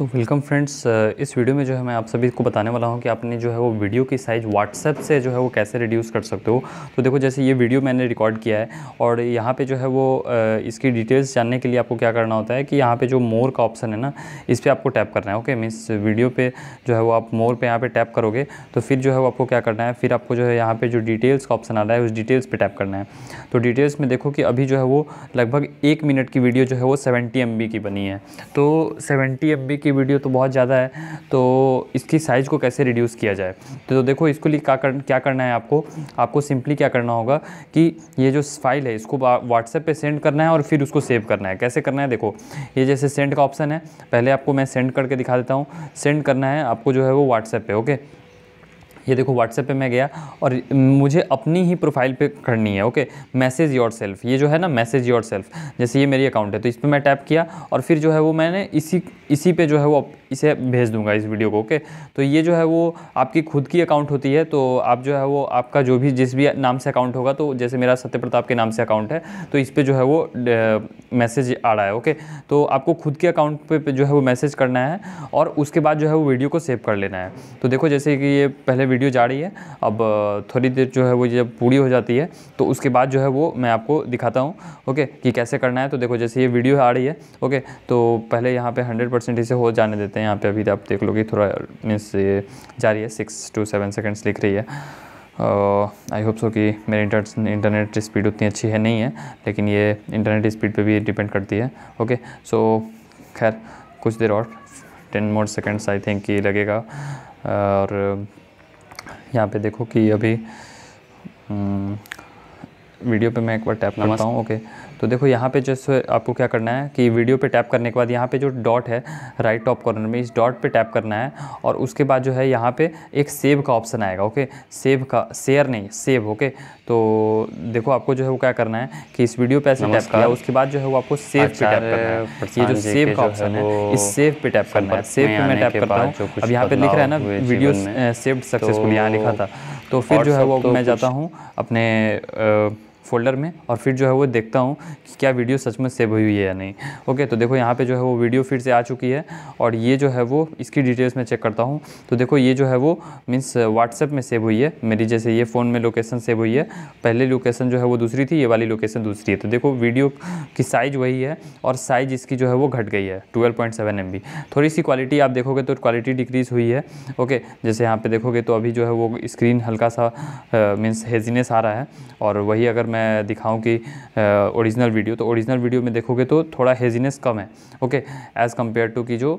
सो welcome friends इस video में जो है मैं आप सभी को बताने वाला हूँ कि आपने जो है वो वीडियो की साइज़ व्हाट्सएप से जो है वो कैसे रिड्यूस कर सकते हो तो देखो जैसे ये वीडियो मैंने रिकॉर्ड किया है और यहाँ पे जो है वो इसकी डिटेल्स जानने के लिए आपको क्या करना होता है कि यहाँ पे जो मोर का ऑप्शन है ना इस पर आपको टैप करना है ओके मीन्स वीडियो पर जो है वो आप मोर पर यहाँ पर टैप करोगे तो फिर जो है वो आपको क्या करना है फिर आपको जो है यहाँ पर जो डिटेल्स का ऑप्शन आ रहा है उस डिटेल्स पर टैप करना है तो डिटेल्स में देखो कि अभी जो है वो लगभग एक मिनट की वीडियो जो है वो सेवेंटी एम की बनी है तो सेवेंटी एम की की वीडियो तो बहुत ज़्यादा है तो इसकी साइज़ को कैसे रिड्यूस किया जाए तो देखो इसको लिए क्या कर क्या करना है आपको आपको सिंपली क्या करना होगा कि ये जो फाइल है इसको व्हाट्सएप पे सेंड करना है और फिर उसको सेव करना है कैसे करना है देखो ये जैसे सेंड का ऑप्शन है पहले आपको मैं सेंड करके दिखा देता हूँ सेंड करना है आपको जो है वो व्हाट्सएप पे ओके ये देखो व्हाट्सएप पे मैं गया और मुझे अपनी ही प्रोफाइल पे करनी है ओके मैसेज योर सेल्फ ये जो है ना मैसेज योर सेल्फ जैसे ये मेरी अकाउंट है तो इस पर मैं टैप किया और फिर जो है वो मैंने इसी इसी पे जो है वो इसे भेज दूंगा इस वीडियो को ओके तो ये जो है वो आपकी खुद की अकाउंट होती है तो आप जो है वो आपका जो भी जिस भी नाम से अकाउंट होगा तो जैसे मेरा सत्य प्रताप के नाम से अकाउंट है तो इस पर जो है वो मैसेज आ रहा है ओके तो आपको खुद के अकाउंट पर जो है वो मैसेज करना है और उसके बाद जो है वो वीडियो को सेव कर लेना है तो देखो जैसे कि ये पहले वीडियो जा रही है अब थोड़ी देर जो है वो जब पूरी हो जाती है तो उसके बाद जो है वो मैं आपको दिखाता हूँ ओके कि कैसे करना है तो देखो जैसे ये वीडियो आ रही है ओके तो पहले यहाँ पे हंड्रेड परसेंट इसे हो जाने देते हैं यहाँ पे अभी आप देख लो कि थोड़ा मीन्स जा रही है सिक्स टू सेवन सेकेंड्स लिख रही है आई होप सो कि मेरे इंटर इंटरनेट स्पीड उतनी अच्छी है नहीं है लेकिन ये इंटरनेट स्पीड पे भी डिपेंड करती है ओके सो खैर कुछ देर और ten more seconds I think ये लगेगा और यहाँ पे देखो कि अभी हम्म, वीडियो पे मैं एक बार टैप करता हूँ ओके तो देखो यहाँ पे जैसे आपको क्या करना है कि वीडियो पे टैप करने के बाद यहाँ पे जो डॉट है राइट टॉप कॉर्नर में इस डॉट पे टैप करना है और उसके बाद जो है यहाँ पे एक सेव का ऑप्शन आएगा ओके सेव का शेयर नहीं सेव ओके तो देखो आपको जो है वो क्या करना है कि इस वीडियो पर ऐसे टैप किया उसके बाद जो है वो आपको सेव पे टैप करना है ये जो सेव का ऑप्शन है इस सेव पे टैप करना है सेव पे मैं टैप करता हूँ अब यहाँ पे लिख रहा है ना वीडियो सेव्ड तो सक्सेसफुल यहाँ लिखा था तो फिर जो है वो तो मैं जाता हूँ अपने फोल्डर में और फिर जो है वो देखता हूँ कि क्या वीडियो सच में सेव हुई है या नहीं ओके तो देखो यहाँ पे जो है वो वीडियो फिर से आ चुकी है और ये जो है वो इसकी डिटेल्स में चेक करता हूँ तो देखो ये जो है वो मीन्स व्हाट्सएप में सेव हुई है मेरी जैसे ये फ़ोन में लोकेशन सेव हुई है पहले लोकेशन जो है वो दूसरी थी ये वाली लोकेशन दूसरी है तो देखो वीडियो की साइज़ वही है और साइज़ इसकी जो है वो घट गई है ट्वेल्व पॉइंट थोड़ी सी क्वालिटी आप देखोगे तो क्वालिटी डिक्रीज़ हुई है ओके जैसे यहाँ पर देखोगे तो अभी जो है वो स्क्रीन हल्का सा मीन्स हेजीनेस आ रहा है और वही अगर मैं दिखाऊं कि ओरिजिनल वीडियो तो ओरिजिनल वीडियो में देखोगे तो थोड़ा हेजीनेस कम है ओके एज़ कम्पेयर टू कि जो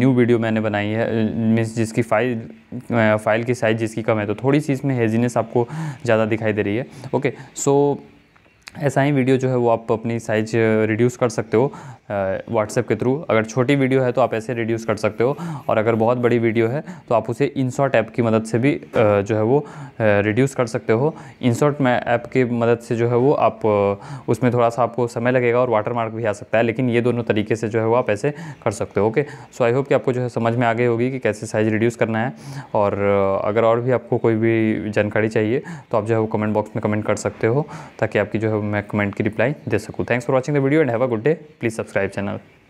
न्यू वीडियो मैंने बनाई है मीन्स जिसकी फ़ाइल फ़ाइल की साइज़ जिसकी कम है तो थोड़ी सी इसमें हेजीनेस आपको ज़्यादा दिखाई दे रही है ओके सो so, ऐसा ही वीडियो जो है वो आप अपनी साइज रिड्यूस कर सकते हो व्हाट्सएप के थ्रू अगर छोटी वीडियो है तो आप ऐसे रिड्यूस कर सकते हो और अगर बहुत बड़ी वीडियो है तो आप उसे इंसॉट ऐप की मदद से भी जो है वो रिड्यूस कर सकते हो इंसॉर्ट ऐप की मदद से जो है वो आप उसमें थोड़ा सा आपको समय लगेगा और वाटर मार्क भी आ सकता है लेकिन ये दोनों तरीके से जो है वो आप ऐसे कर सकते हो ओके सो आई होप कि आपको जो है समझ में आ गई होगी कि कैसे साइज़ रिड्यूस करना है और अगर और भी आपको कोई भी जानकारी चाहिए तो आप जो है वो कमेंट बॉक्स में कमेंट कर सकते हो ताकि आपकी जो है मैं कमेंट की रिप्लाई दे सकूँ thanks for watching the video and have a good day please subscribe channel